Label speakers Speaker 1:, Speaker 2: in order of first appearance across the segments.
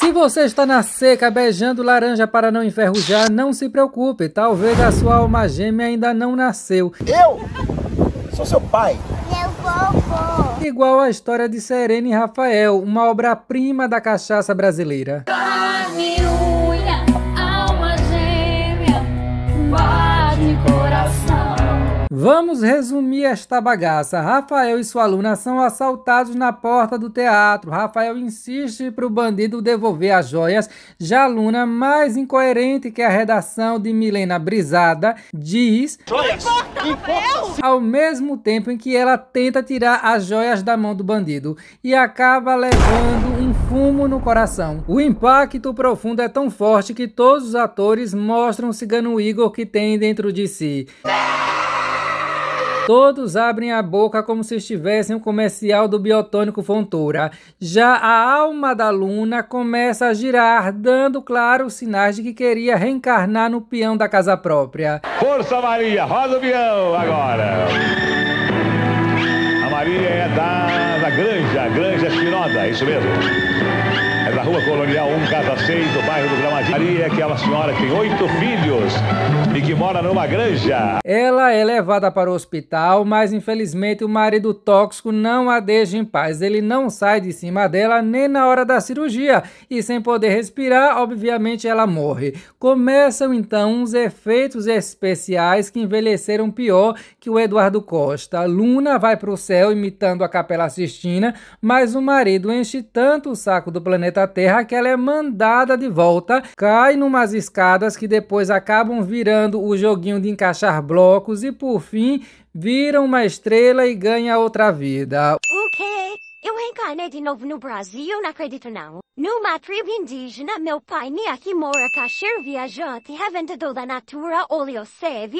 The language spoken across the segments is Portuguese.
Speaker 1: Se você está na seca beijando laranja para não enferrujar, não se preocupe, talvez a sua alma gêmea ainda não nasceu. Eu sou seu pai. Meu vovô. Igual a história de Serena e Rafael, uma obra-prima da cachaça brasileira. Ah! Vamos resumir esta bagaça. Rafael e sua aluna são assaltados na porta do teatro. Rafael insiste para o bandido devolver as joias. Já a aluna, mais incoerente que a redação de Milena Brisada, diz: Joias! Ao mesmo tempo em que ela tenta tirar as joias da mão do bandido e acaba levando um fumo no coração. O impacto profundo é tão forte que todos os atores mostram o cigano Igor que tem dentro de si. Não! Todos abrem a boca como se estivessem um comercial do biotônico Fontoura. Já a alma da Luna começa a girar, dando claros sinais de que queria reencarnar no peão da casa própria. Força Maria, roda o peão agora!
Speaker 2: A Maria é da, da Granja, Granja Espinosa, é isso mesmo. Rua Colonial 1, Casa 6, do bairro do Gramadinho. Ali é aquela senhora que tem oito filhos e que mora
Speaker 1: numa granja. Ela é levada para o hospital, mas infelizmente o marido tóxico não a deixa em paz. Ele não sai de cima dela nem na hora da cirurgia e sem poder respirar, obviamente ela morre. Começam então uns efeitos especiais que envelheceram pior que o Eduardo Costa. Luna vai para o céu imitando a Capela Sistina, mas o marido enche tanto o saco do planeta Terra que ela é mandada de volta, cai numas escadas que depois acabam virando o joguinho de encaixar blocos e por fim vira uma estrela e ganha outra vida. O
Speaker 2: okay. quê? Eu reencarnei de novo no Brasil? Não acredito não. Numa tribo indígena, meu pai mora Kashir viajante reventador da Natura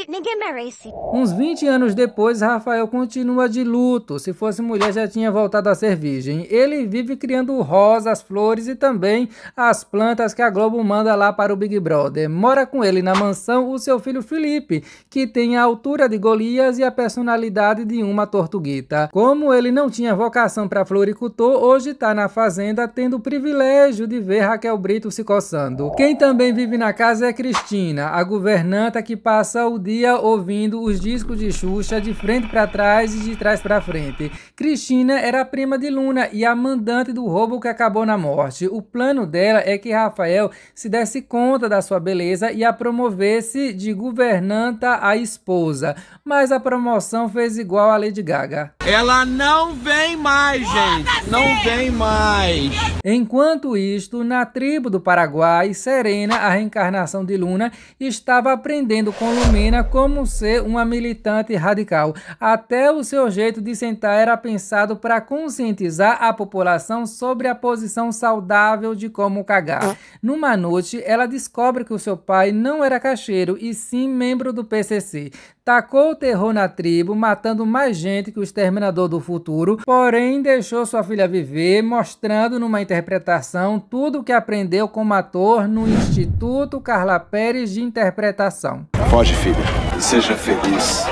Speaker 2: ninguém merece.
Speaker 1: Uns 20 anos depois, Rafael continua de luto. Se fosse mulher, já tinha voltado a ser virgem. Ele vive criando rosas, flores e também as plantas que a Globo manda lá para o Big Brother. Mora com ele na mansão o seu filho Felipe, que tem a altura de Golias e a personalidade de uma tortuguita. Como ele não tinha vocação para floricultor, hoje está na fazenda tendo o privilégio de ver Raquel Brito se coçando. Quem também vive na casa é Cristina, a governanta que passa o dia ouvindo os discos de Xuxa de frente para trás e de trás para frente. Cristina era prima de Luna e a mandante do roubo que acabou na morte. O plano dela é que Rafael se desse conta da sua beleza e a promovesse de governanta a esposa. Mas a promoção fez igual a Lady Gaga. Ela não vem mais, gente. Não vem mais. Enquanto Enquanto isto, na tribo do Paraguai, Serena, a reencarnação de Luna, estava aprendendo com Lumina como ser uma militante radical. Até o seu jeito de sentar era pensado para conscientizar a população sobre a posição saudável de como cagar. Numa noite, ela descobre que o seu pai não era caixeiro e sim membro do PCC. Tacou o terror na tribo, matando mais gente que o Exterminador do Futuro, porém deixou sua filha viver, mostrando numa interpretação interpretação tudo o que aprendeu como ator no Instituto Carla Pérez de Interpretação. Foge, filha. Seja feliz.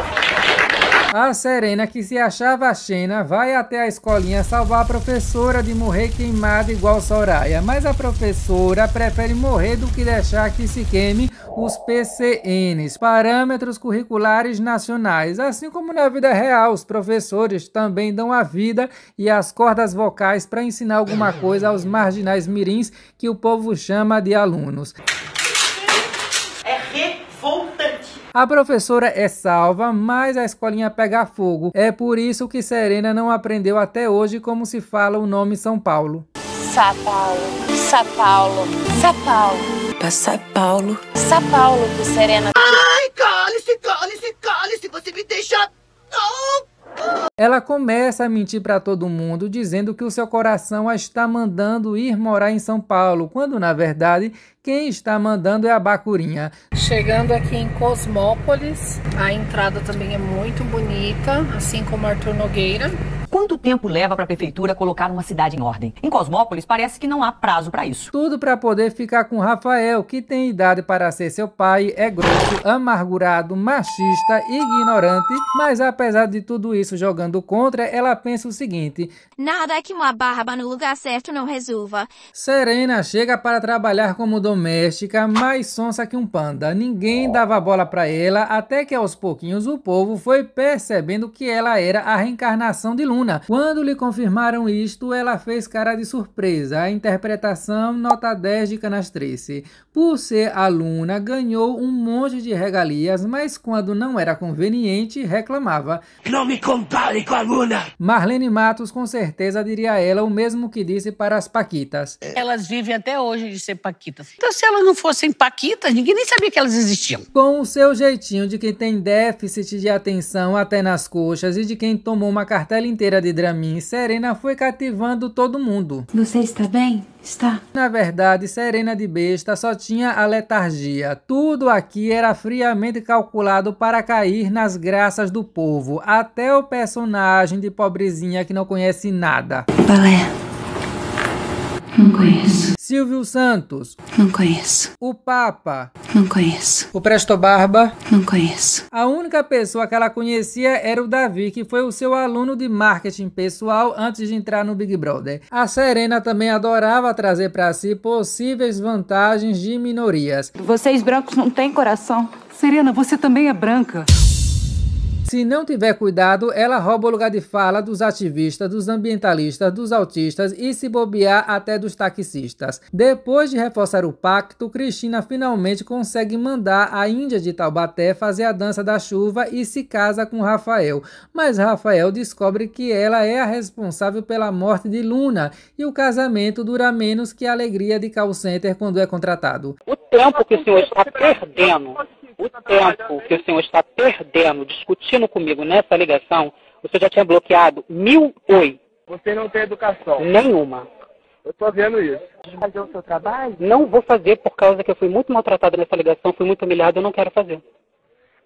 Speaker 1: A Serena, que se achava Xena, vai até a escolinha salvar a professora de morrer queimada igual Soraya, mas a professora prefere morrer do que deixar que se queime os PCNs, Parâmetros Curriculares Nacionais. Assim como na vida real, os professores também dão a vida e as cordas vocais para ensinar alguma coisa aos marginais mirins que o povo chama de alunos. A professora é salva, mas a escolinha pega fogo. É por isso que Serena não aprendeu até hoje como se fala o nome São Paulo.
Speaker 2: São Paulo, São Paulo, São Paulo.
Speaker 1: Pra Paulo.
Speaker 2: São Paulo, Serena. Ai, cale-se, cale-se, cale-se, você me deixa... Oh!
Speaker 1: Ela começa a mentir para todo mundo, dizendo que o seu coração a está mandando ir morar em São Paulo, quando na verdade quem está mandando é a Bacurinha. Chegando aqui em Cosmópolis, a entrada também é muito bonita, assim como Arthur Nogueira. Quanto tempo leva para a prefeitura colocar uma cidade em ordem? Em Cosmópolis parece que não há prazo para isso. Tudo para poder ficar com Rafael, que tem idade para ser seu pai, é grosso, amargurado, machista, ignorante, mas apesar de tudo isso jogando contra, ela pensa o seguinte: nada que uma barba no lugar certo não resolva. Serena chega para trabalhar como doméstica, mais sonsa que um panda. Ninguém dava bola para ela, até que aos pouquinhos o povo foi percebendo que ela era a reencarnação de Luna quando lhe confirmaram isto, ela fez cara de surpresa. A interpretação nota 10 de Canastrice. Por ser aluna, ganhou um monte de regalias, mas quando não era conveniente, reclamava. Não me compare com a Luna! Marlene Matos com certeza diria ela o mesmo que disse para as Paquitas. Elas vivem até
Speaker 2: hoje de ser Paquitas. Então se elas não fossem Paquitas, ninguém nem sabia que elas existiam.
Speaker 1: Com o seu jeitinho de quem tem déficit de atenção até nas coxas e de quem tomou uma cartela inteira inteira de Dramin, Serena foi cativando todo mundo. Você está bem? Está. Na verdade, Serena de besta só tinha a letargia. Tudo aqui era friamente calculado para cair nas graças do povo, até o personagem de pobrezinha que não conhece nada. Balé. Não conheço. Silvio Santos. Não conheço. O Papa. Não conheço. O Presto Barba. Não conheço. A única pessoa que ela conhecia era o Davi, que foi o seu aluno de marketing pessoal antes de entrar no Big Brother. A Serena também adorava trazer para si possíveis vantagens de minorias. Vocês brancos não têm coração. Serena, você também é branca. Se não tiver cuidado, ela rouba o lugar de fala dos ativistas, dos ambientalistas, dos autistas e, se bobear, até dos taxistas. Depois de reforçar o pacto, Cristina finalmente consegue mandar a Índia de Taubaté fazer a dança da chuva e se casa com Rafael. Mas Rafael descobre que ela é a responsável pela morte de Luna e o casamento dura menos que a alegria de call center quando é contratado. O tempo que o senhor está perdendo o tempo que o senhor está perdendo discutindo comigo nessa ligação, o senhor já tinha bloqueado mil oi. Você não tem educação. Nenhuma. Eu tô vendo isso. Fazer o seu trabalho? Não vou fazer por causa que eu fui muito maltratada nessa ligação, fui muito humilhada, eu não quero fazer.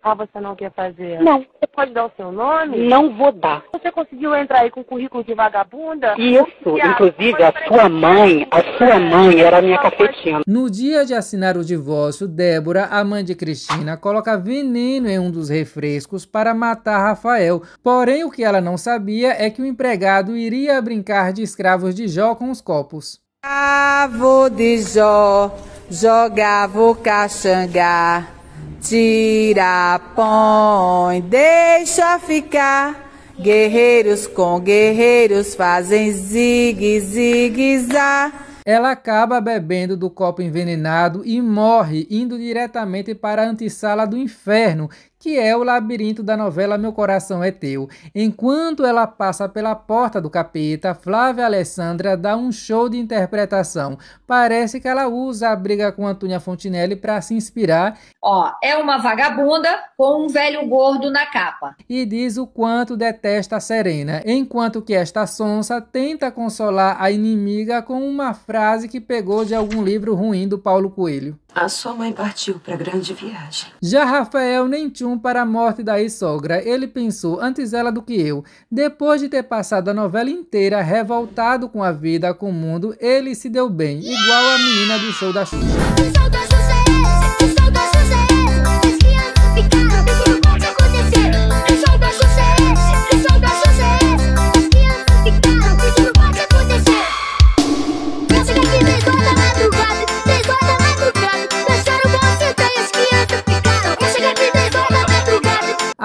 Speaker 2: Ah, você não quer fazer? Não. Você pode dar o seu nome? Não vou dar. Você conseguiu entrar aí com currículo de vagabunda? Isso, inclusive a
Speaker 1: sua mãe, a sua é. mãe era minha cafetina. No dia de assinar o divórcio, Débora, a mãe de Cristina, coloca veneno em um dos refrescos para matar Rafael. Porém, o que ela não sabia é que o empregado iria brincar de escravos de Jó com os copos. Escravo de Jó, jogava o caxangá. Tira, põe, deixa ficar. Guerreiros com guerreiros fazem zigue-zigue-zá. Ela acaba bebendo do copo envenenado e morre, indo diretamente para a antessala do inferno, que é o labirinto da novela Meu Coração é Teu. Enquanto ela passa pela porta do capeta, Flávia Alessandra dá um show de interpretação. Parece que ela usa a briga com Antônia Fontinelli para se inspirar. Ó, é uma vagabunda com um velho gordo na capa. E diz o quanto detesta a Serena, enquanto que esta sonsa tenta consolar a inimiga com uma frase que pegou de algum livro ruim do Paulo Coelho. A sua mãe partiu para grande viagem. Já Rafael nem tinha um para a morte da ex-sogra. Ele pensou antes ela do que eu. Depois de ter passado a novela inteira revoltado com a vida, com o mundo, ele se deu bem, igual a menina do show da Xuxa.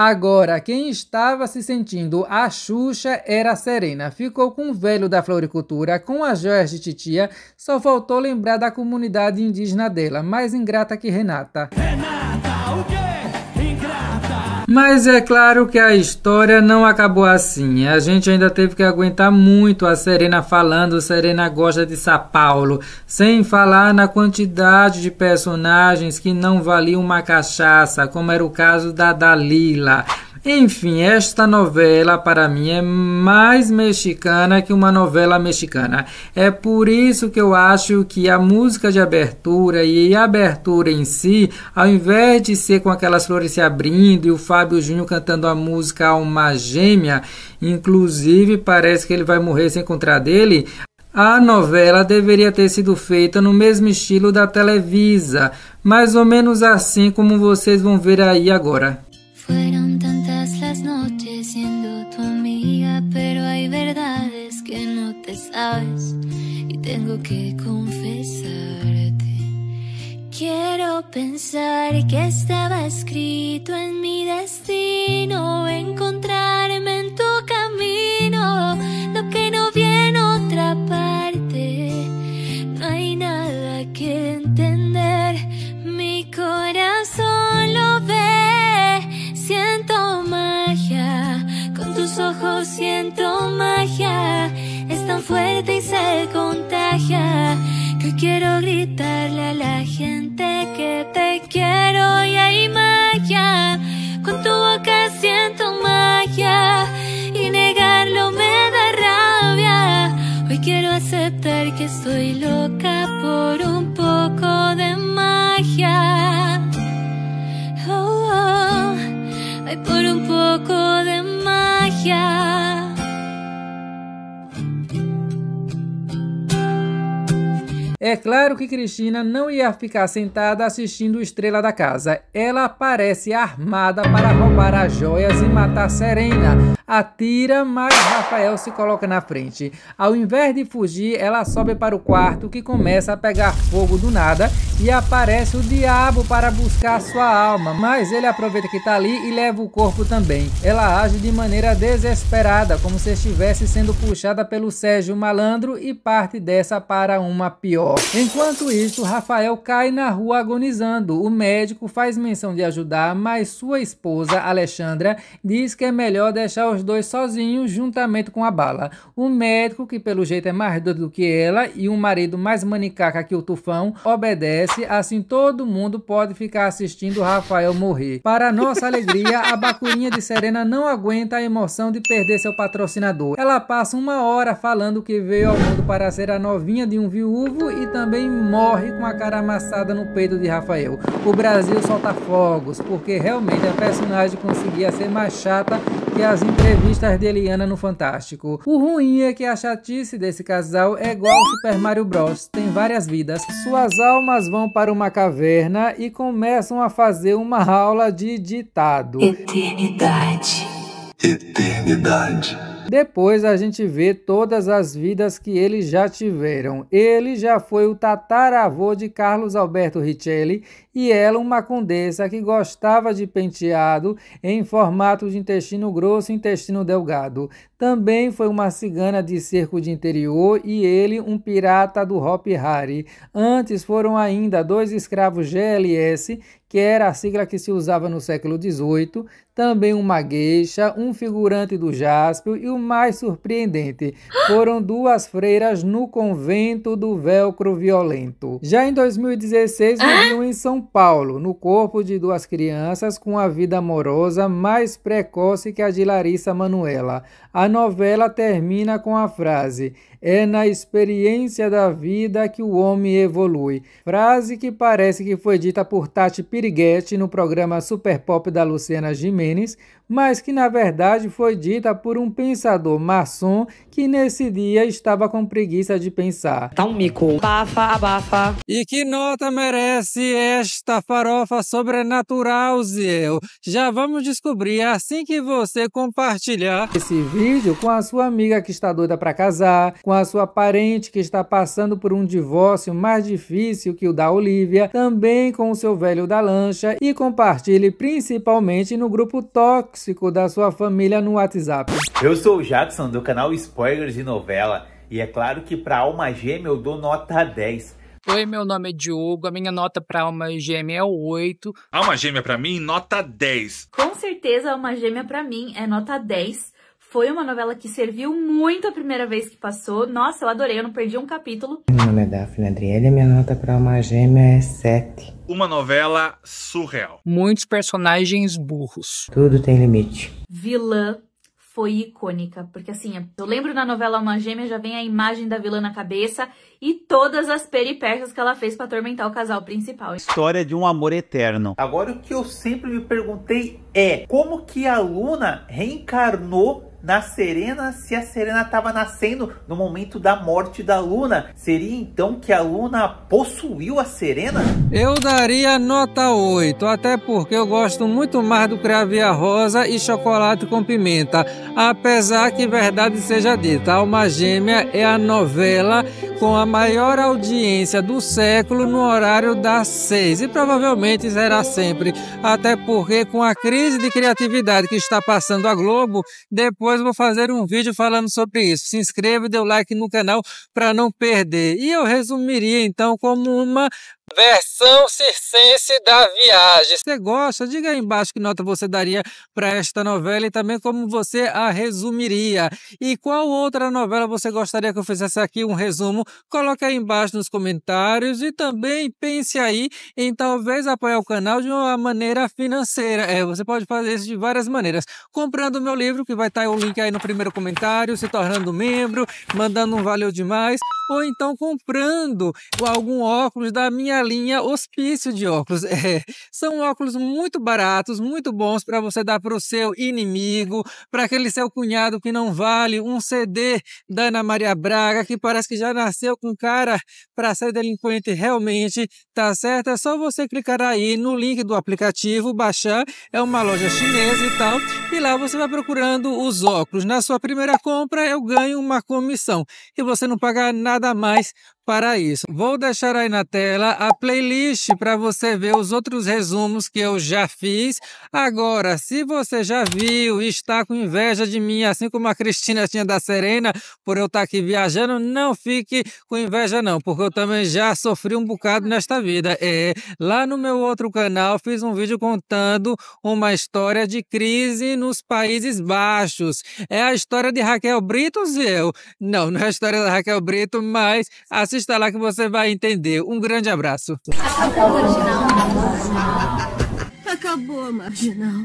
Speaker 1: Agora, quem estava se sentindo a Xuxa era a Serena. Ficou com o velho da floricultura, com as joias de titia, só faltou lembrar da comunidade indígena dela, mais ingrata que Renata. Renata! Mas é claro que a história não acabou assim. A gente ainda teve que aguentar muito a Serena falando, Serena gosta de São Paulo, sem falar na quantidade de personagens que não valiam uma cachaça, como era o caso da Dalila. Enfim, esta novela para mim é mais mexicana que uma novela mexicana. É por isso que eu acho que a música de abertura e a abertura em si, ao invés de ser com aquelas flores se abrindo e o Fábio Júnior cantando a música Alma Gêmea, inclusive parece que ele vai morrer sem encontrar dele, a novela deveria ter sido feita no mesmo estilo da Televisa, mais ou menos assim como vocês vão ver aí agora.
Speaker 2: y tengo que confesarte. Quiero pensar que estaba escrito en mi destino. y se contagia. Que quiero gritarle a la gente que te quiere.
Speaker 1: É claro que Cristina não ia ficar sentada assistindo o Estrela da Casa. Ela aparece armada para roubar as joias e matar Serena atira, mas Rafael se coloca na frente. Ao invés de fugir, ela sobe para o quarto, que começa a pegar fogo do nada, e aparece o diabo para buscar sua alma, mas ele aproveita que está ali e leva o corpo também. Ela age de maneira desesperada, como se estivesse sendo puxada pelo Sérgio Malandro e parte dessa para uma pior. Enquanto isso, Rafael cai na rua agonizando. O médico faz menção de ajudar, mas sua esposa, Alexandra, diz que é melhor deixar os os dois sozinhos juntamente com a bala. O médico, que pelo jeito é mais doido do que ela, e um marido mais manicaca que o tufão, obedece, assim todo mundo pode ficar assistindo Rafael morrer. Para nossa alegria, a bacurinha de Serena não aguenta a emoção de perder seu patrocinador. Ela passa uma hora falando que veio ao mundo para ser a novinha de um viúvo e também morre com a cara amassada no peito de Rafael. O Brasil solta fogos, porque realmente a personagem conseguia ser mais chata que as empresas entrevistas de Eliana no Fantástico. O ruim é que a chatice desse casal é igual ao Super Mario Bros. Tem várias vidas. Suas almas vão para uma caverna e começam a fazer uma aula de ditado. Eternidade. Eternidade. Depois a gente vê todas as vidas que eles já tiveram. Ele já foi o tataravô de Carlos Alberto Richelli e ela uma condessa que gostava de penteado em formato de intestino grosso e intestino delgado. Também foi uma cigana de cerco de interior e ele um pirata do Hop Hari. Antes foram ainda dois escravos GLS que era a sigla que se usava no século XVIII, também uma gueixa, um figurante do Jaspio e o mais surpreendente, foram duas freiras no convento do Velcro Violento. Já em 2016, morreu em São Paulo, no corpo de duas crianças com a vida amorosa mais precoce que a de Larissa Manuela. A novela termina com a frase: É na experiência da vida que o homem evolui. Frase que parece que foi dita por Tati Piriguete no programa Super Pop da Luciana Jimenez, mas que na verdade foi dita por um pensador maçom que nesse dia estava com preguiça de pensar. Tá um mico. Bafa, abafa. E que nota merece esta farofa sobrenatural, Ziel? Já vamos descobrir assim que você compartilhar esse vídeo com a sua amiga que está doida para casar, com a sua parente que está passando por um divórcio mais difícil que o da Olivia, também com o seu velho da lancha e compartilhe principalmente no grupo Tox tóxico da sua família no WhatsApp.
Speaker 2: Eu sou o Jackson do canal Spoilers de Novela e é claro que para Alma Gêmea eu dou nota 10. Oi, meu nome é Diogo, a minha nota para Alma Gêmea é 8. Alma Gêmea para mim, nota 10. Com certeza, Alma Gêmea para mim é nota 10 foi uma novela que serviu muito a primeira vez que passou. Nossa, eu adorei, eu não perdi um capítulo. Meu nome é Daphne Adriele e minha nota para uma Gêmea é 7.
Speaker 1: Uma novela surreal. Muitos personagens burros.
Speaker 2: Tudo tem limite. Vilã foi icônica, porque assim, eu lembro na novela Uma Gêmea já vem a imagem da vilã na cabeça e todas as peripécias que ela fez para atormentar o casal principal. História de um amor eterno. Agora o que eu sempre me perguntei é como que a Luna reencarnou na Serena se a Serena estava nascendo no momento da morte da Luna. Seria então que a Luna possuiu a Serena?
Speaker 1: Eu daria nota 8, até porque eu gosto muito mais do Cravia Rosa e Chocolate com Pimenta. Apesar que verdade seja dita, Alma Gêmea é a novela com a maior audiência do século no horário das 6 e provavelmente será sempre, até porque com a crise de criatividade que está passando a Globo, depois depois vou fazer um vídeo falando sobre isso. Se inscreva e dê o like no canal para não perder. E eu resumiria então como uma versão circense da viagem. Você gosta? Diga aí embaixo que nota você daria para esta novela e também como você a resumiria. E qual outra novela você gostaria que eu fizesse aqui um resumo? Coloque aí embaixo nos comentários e também pense aí em talvez apoiar o canal de uma maneira financeira. É, você pode fazer isso de várias maneiras. Comprando o meu livro, que vai estar tá o link aí no primeiro comentário, se tornando membro, mandando um valeu demais, ou então comprando algum óculos da minha linha Hospício de óculos. É, são óculos muito baratos, muito bons para você dar para o seu inimigo, para aquele seu cunhado que não vale, um CD da Ana Maria Braga, que parece que já nasceu com cara para ser delinquente realmente, tá certo? É só você clicar aí no link do aplicativo, baixar, é uma loja chinesa e tal, e lá você vai procurando os óculos. Na sua primeira compra, eu ganho uma comissão e você não paga nada mais para isso. Vou deixar aí na tela a playlist para você ver os outros resumos que eu já fiz. Agora, se você já viu e está com inveja de mim, assim como a Cristina tinha da Serena, por eu estar tá aqui viajando, não fique com inveja não, porque eu também já sofri um bocado nesta vida. É, lá no meu outro canal fiz um vídeo contando uma história de crise nos Países Baixos. É a história de Raquel Brito, eu? Não, não é a história da Raquel Brito, mas a Assista lá que você vai entender. Um grande abraço.
Speaker 2: Acabou, marginal. Acabou, marginal.